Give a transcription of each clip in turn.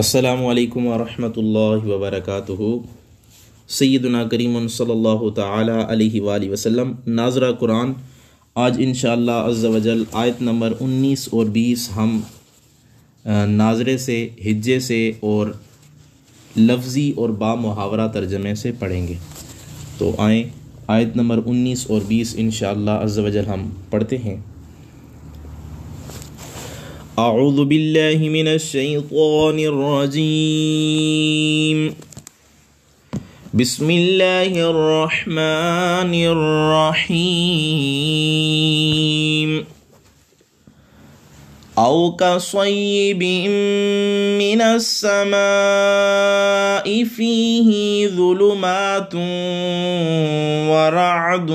السلام علیکم ورحمۃ اللہ وبرکاتہ سیدنا کریم صلی اللہ تعالیٰ علیہ وآلہ وسلم ناظرہ قرآن آج انشاءاللہ عز و جل آیت نمبر انیس اور بیس ہم ناظرے سے حجے سے اور لفظی اور با محاورہ ترجمے سے پڑھیں گے تو آئیں آیت نمبر انیس اور بیس انشاءاللہ عز و جل ہم پڑھتے ہیں أعوذ بالله من الشيطان الرجيم بسم الله الرحمن الرحيم أو كصيب من السماء فيه ظلمات ورعد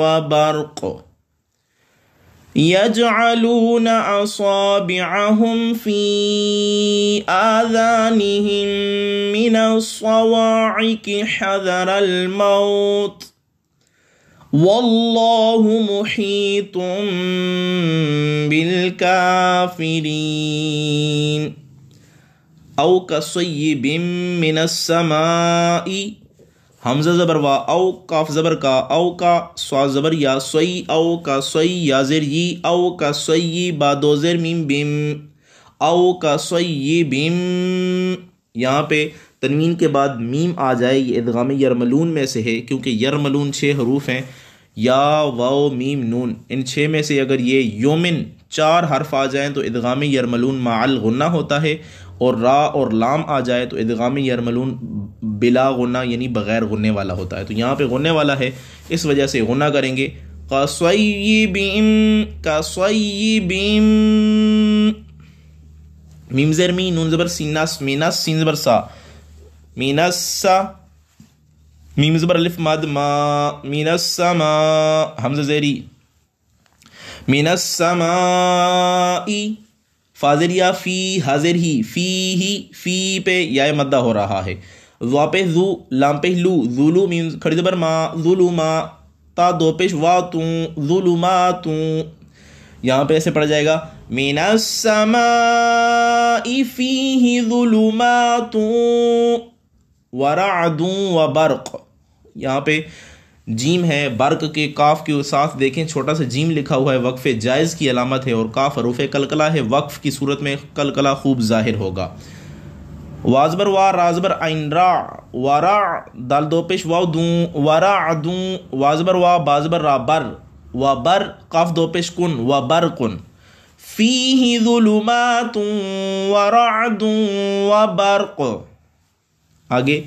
وبرق يجعلون أصابعهم في آذانهم من الصواعق حذر الموت والله محيط بالكافرين أو كصيب من السماء حمزہ زبر وا او کاف زبر کا او کا سوا زبر یا سوئی او کا سوئی یا زر یی او کا سوئی با دو زیر میم بیم او کا سوئی بیم یہاں پہ تنوین کے بعد میم آ جائے یہ ادغام یرملون میں سے ہے کیونکہ یرملون چھ حروف ہیں یا واو میم نون ان چھ میں سے اگر یہ یومن چار حرف آ جائیں تو ادغام یرملون مع غنہ ہوتا ہے اور را اور لام آ جائے تو ادغامی یرملون بلا غنہ یعنی بغیر غنے والا ہوتا ہے تو یہاں پہ غنے والا ہے اس وجہ سے غنہ کریں گے میم زیر می نون زبر سینس مینس سین زبر سا مینس سا میم زبر الف مد ما مینس سما حمزہ زیری مینس سمائی فاضر یا فی حاضر ہی فی ہی فی پہ یا مدہ ہو رہا ہے ذو پہ ذو لام پہ لو ذو مینز کھڑی زبر ما ذو لو تا دو پیش وا توں لو ما توں یہاں پہ ایسے پڑھ جائے گا من السمائی فی ہی ذو لو ما توں ورعدوں وبرق یہاں پہ جیم ہے برق کے کاف کے ساتھ دیکھیں چھوٹا سا جیم لکھا ہوا ہے وقف جائز کی علامت ہے اور کاف حروف کلکلہ ہے وقف کی صورت میں کلکلہ خوب ظاہر ہوگا وازبر وا رازبر آئندرا دل دال پیش واؤ دوں وارا دوں وازبر وا بازبر را بر و بر کاف پیش کن و بر کن فی ظلمات و رعد و برق آگے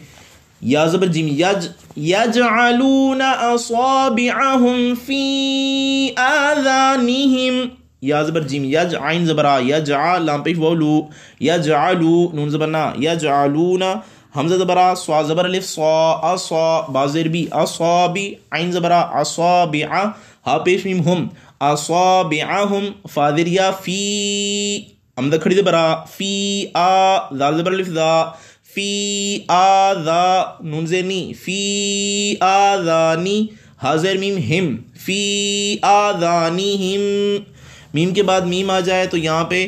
یا زبر جیم یج یجعلون اصابعهم فی آذانہم یا زبر جیم یج عین زبرا یجعل لام پیش وولو یجعلو نون زبرنا یجعلون حمزہ زبرا سوا زبر الف سوا اصا بازر بی اصابی عین زبرا اصابع ہا پیش میم ہم اصابعہم فاذریا فی امدہ کھڑی زبرا فی آ ذال زبر الف ذا فی آظا نظنی فی آظانی حاضر میم ہم فی ہم میم کے بعد میم آ جائے تو یہاں پہ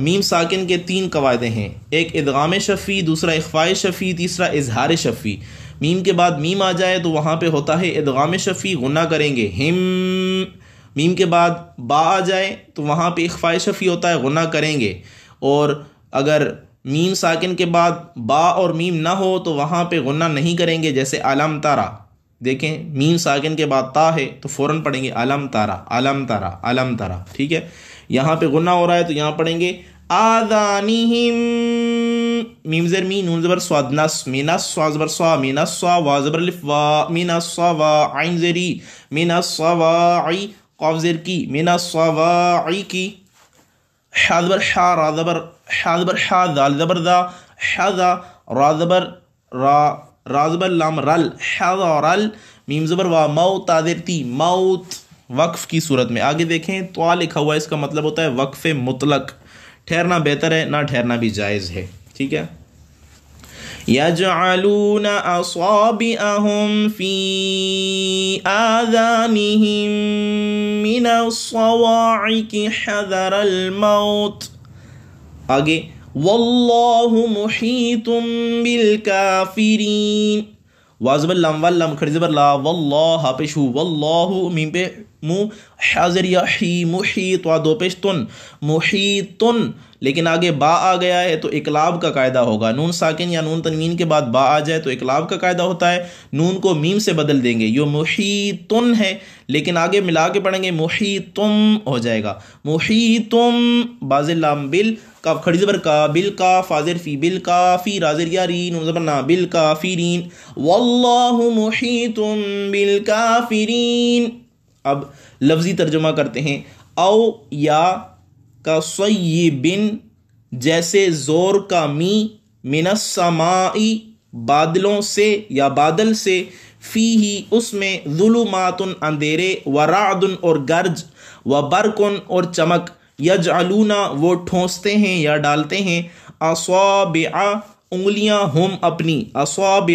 میم ساکن کے تین قواعدے ہیں ایک ادغام شفی دوسرا اخفاء شفی تیسرا اظہار شفی میم کے بعد میم آ جائے تو وہاں پہ ہوتا ہے ادغام شفی غنہ کریں گے ہم میم کے بعد با آ جائے تو وہاں پہ اخفاء شفی ہوتا ہے غنہ کریں گے اور اگر میم ساکن کے بعد با اور میم نہ ہو تو وہاں پہ غنہ نہیں کریں گے جیسے علم تارا دیکھیں میم ساکن کے بعد تا ہے تو فوراً پڑھیں گے علم تارا علم تارا علم تارا ٹھیک ہے یہاں پہ غنہ ہو رہا ہے تو یہاں پڑھیں گے آذانہم میم زر نون زبر سواد نس مینا سوا زبر سوا مینا سوا وا زبر لف وا مینا سوا وا عین زیری مینا وا عی قاف زر کی مینا سوا وا عی کی زبر شاہ زبردا رازبر را رازبر لام رل شاہ رل میم زبر و مو تازرتی موت وقف کی صورت میں آگے دیکھیں تو آ لکھا ہوا اس کا مطلب ہوتا ہے وقف مطلق ٹھہرنا بہتر ہے نہ ٹھہرنا بھی جائز ہے ٹھیک ہے من الصواعق حذر الموت आगे वल्लाहु मुहीतुम बिल काफिरीन वाजब लम वल लम खड़ी ज़बर ला वल्लाह पेश हु वल्लाहु मीम पे من شاذرشی موشی محیط و تن پشتن تن لیکن آگے با آ گیا ہے تو اقلاب کا قاعدہ ہوگا نون ساکن یا نون تنوین کے بعد با آ جائے تو اقلاب کا قاعدہ ہوتا ہے نون کو میم سے بدل دیں گے یو محیطن تن ہے لیکن آگے ملا کے پڑھیں گے موشی تم ہو جائے گا موشی تم باز کھڑی زبر کا بل کا فاضر فی بل کا فی رازر زبر بل کا فی رین واللہ رین اب لفظی ترجمہ کرتے ہیں او یا کا بن جیسے زور کا می من السمائی بادلوں سے یا بادل سے فی ہی اس میں ظلمات اندھیرے و رعد اور گرج و برکن اور چمک یجعلونا وہ ٹھونستے ہیں یا ڈالتے ہیں اصواب انگلیاں ہم اپنی اصواب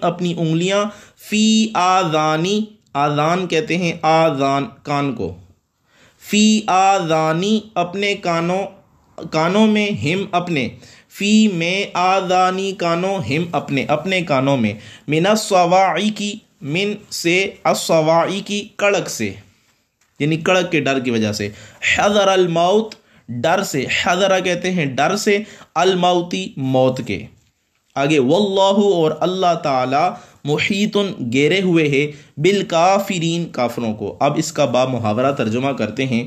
اپنی انگلیاں فی آذانی آزان کہتے ہیں آزان کان کو فی آزانی اپنے کانوں کانوں میں ہم اپنے فی میں آزانی کانوں ہم اپنے اپنے کانوں میں من اصواعی کی من سے اصواعی کی کڑک سے یعنی کڑک کے ڈر کی وجہ سے حضر الموت ڈر سے حضرہ کہتے ہیں ڈر سے الموتی موت کے آگے واللہ اور اللہ تعالی محیطن گیرے ہوئے ہے بالکافرین کافروں کو اب اس کا با محاورہ ترجمہ کرتے ہیں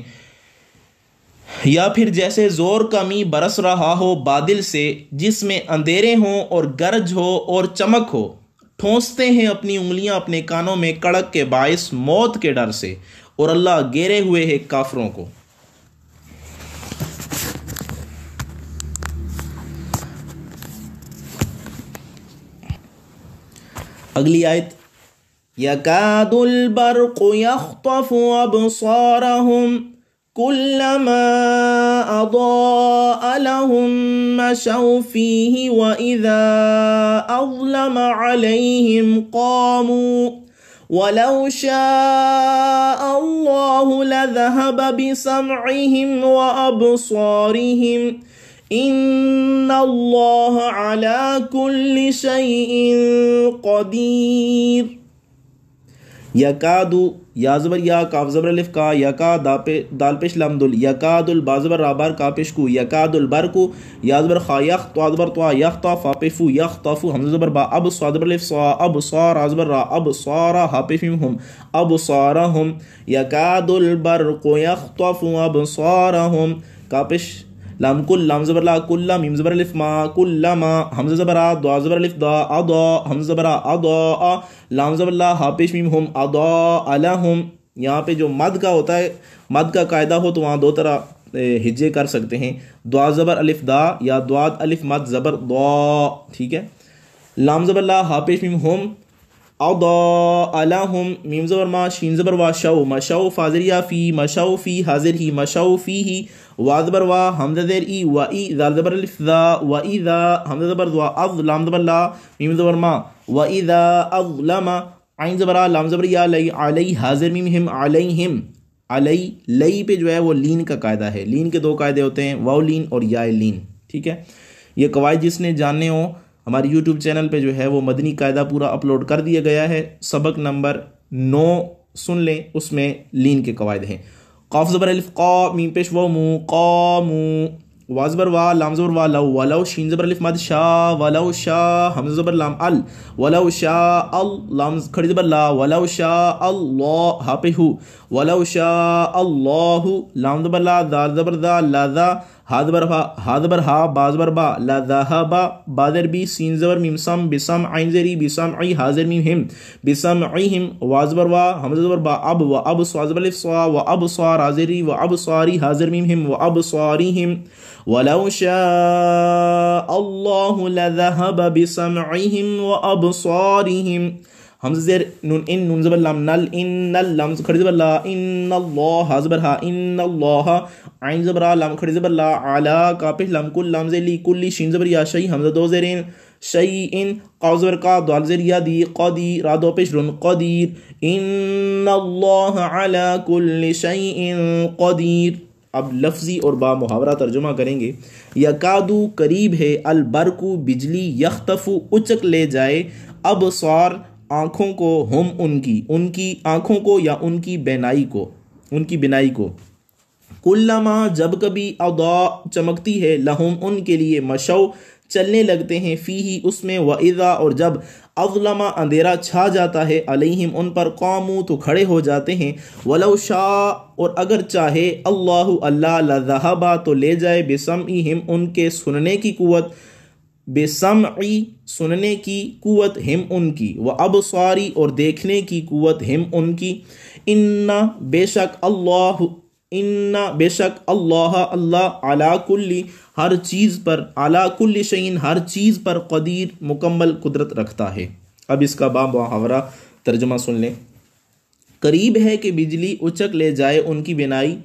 یا پھر جیسے زور کمی برس رہا ہو بادل سے جس میں اندھیرے ہوں اور گرج ہو اور چمک ہو ٹھونستے ہیں اپنی انگلیاں اپنے کانوں میں کڑک کے باعث موت کے ڈر سے اور اللہ گیرے ہوئے ہے کافروں کو اگلی آیت يكاد البرق يخطف أبصارهم كلما أضاء لهم مشوا فيه وإذا أظلم عليهم قاموا ولو شاء الله لذهب بسمعهم وأبصارهم ان اللہ یکادو یا یا زبر کاف الف کا یکا دا داپ دال پمد القاد الباضبر رابر کا پیش کو کو البرکو زبر خا یخ تو زبر تو یخ تو حافظ یخ طف زبر با اب الف سوا اب را زبر را اب سور حاف ہم اب سارا ہم یک البر کو تو فو اب سور کا کاپش لم کل الام ذب زبر آ دعا زبر المزبرف دا ادو زبر ادو لام زب اللہ ہاپش وم ہوم ادا الم یہاں پہ جو مد کا ہوتا ہے مد کا قاعدہ ہو تو وہاں دو طرح ہجے کر سکتے ہیں دعا زبر الف دا یا دعد الف مد زبر دو ٹھیک ہے لام زبر لا ہا پیش میم ہم اضاء لهم میم ما شین زبر وا شو شو فاضر یا فی شو فی حاضر ہی شو فی ہی زبر وا حمر زیر ای و ذا زبر و اِزا زبر ذا اض لام زبر لا میم ما و اِذا اظلم عین زبر لام زبر زبرِ علی حاضر ہم علیہم علی لئی پہ جو ہے وہ لین کا قاعدہ ہے لین کے دو قاعدے ہوتے ہیں واو لین اور یا لین ٹھیک ہے یہ قواعد جس نے جاننے ہوں ہماری یوٹیوب چینل پہ جو ہے وہ مدنی قاعدہ پورا اپلوڈ کر دیا گیا ہے سبق نمبر نو سن لیں اس میں لین کے قواعد ہیں قاف زبر الف قا میم پیش و مو قا مو وا زبر وا لام زبر وا لو ولو شین زبر الف مد شا ولو شا حمز زبر لام ال ولو شا ال لام کھڑی زبر لا ولو شا اللہ ہا پہ ہو ولو شا اللہ لام زبر لا دال زبر دا لا دا ہادبر ہا ہادبر ہا بازبر با لحبہ بادر بی سین زبر میم سم بسم عین زری بسم عی حاضر میم ہم بسم ہم وازبر وا زبر با اب و اب سوا و اب سوار حاضری و اب سواری حاضر میم ہم و اب سواری ولو شاء اللہ لذہب بسم و اب سواری حمز زیر نون ان نون زبر لام نل ان نل لام خڑی زبر لا ان اللہ زبر ہا ان اللہ عین زبر لام کھڑی زبر لا علا کاپی لام کل لام زیر لی کلی شین زبر یا شئی حمز دو زیر ان شئین قاو زبر کا دوال زیر یا دی قدی را دو پیش رن قدیر ان اللہ علا کل شئین قدیر اب لفظی اور با محاورہ ترجمہ کریں گے یکادو قریب ہے البرکو بجلی یختفو اچک لے جائے اب سوار آنکھوں کو ہم ان کی ان کی آنکھوں کو یا ان کی بینائی کو ان کی بینائی کو کلما جب کبھی ادا چمکتی ہے لہم ان کے لیے مشو چلنے لگتے ہیں فی ہی اس میں و ادا اور جب اظلما اندھیرا چھا جاتا ہے علیہم ان پر قوموں تو کھڑے ہو جاتے ہیں ولو شا اور اگر چاہے اللہ اللہ لذہبا تو لے جائے بسم ان کے سننے کی قوت بے سمعی سننے کی قوت ہم ان کی وہ اب سواری اور دیکھنے کی قوت ہم ان کی ان بے شک اللہ ان بے شک اللہ اللہ علا کلی ہر چیز پر اعلیٰ شعین ہر چیز پر قدیر مکمل قدرت رکھتا ہے اب اس کا باب محاورہ ترجمہ سن لیں قریب ہے کہ بجلی اچک لے جائے ان کی بینائی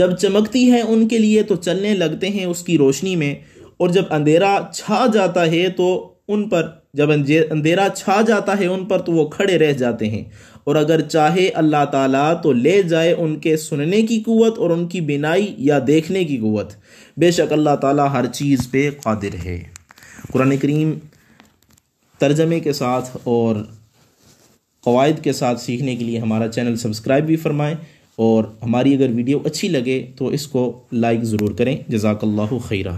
جب چمکتی ہے ان کے لیے تو چلنے لگتے ہیں اس کی روشنی میں اور جب اندھیرا چھا جاتا ہے تو ان پر جب اندھیرا چھا جاتا ہے ان پر تو وہ کھڑے رہ جاتے ہیں اور اگر چاہے اللہ تعالیٰ تو لے جائے ان کے سننے کی قوت اور ان کی بینائی یا دیکھنے کی قوت بے شک اللہ تعالیٰ ہر چیز پہ قادر ہے قرآن کریم ترجمے کے ساتھ اور قواعد کے ساتھ سیکھنے کے لیے ہمارا چینل سبسکرائب بھی فرمائیں اور ہماری اگر ویڈیو اچھی لگے تو اس کو لائک ضرور کریں جزاک اللہ خیرہ